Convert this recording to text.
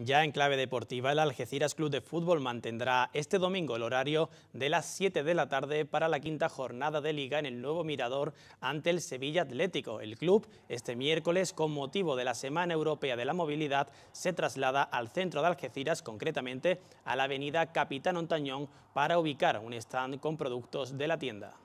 Ya en clave deportiva, el Algeciras Club de Fútbol mantendrá este domingo el horario de las 7 de la tarde para la quinta jornada de liga en el nuevo Mirador ante el Sevilla Atlético. El club este miércoles, con motivo de la Semana Europea de la Movilidad, se traslada al centro de Algeciras, concretamente a la avenida Capitán Ontañón, para ubicar un stand con productos de la tienda.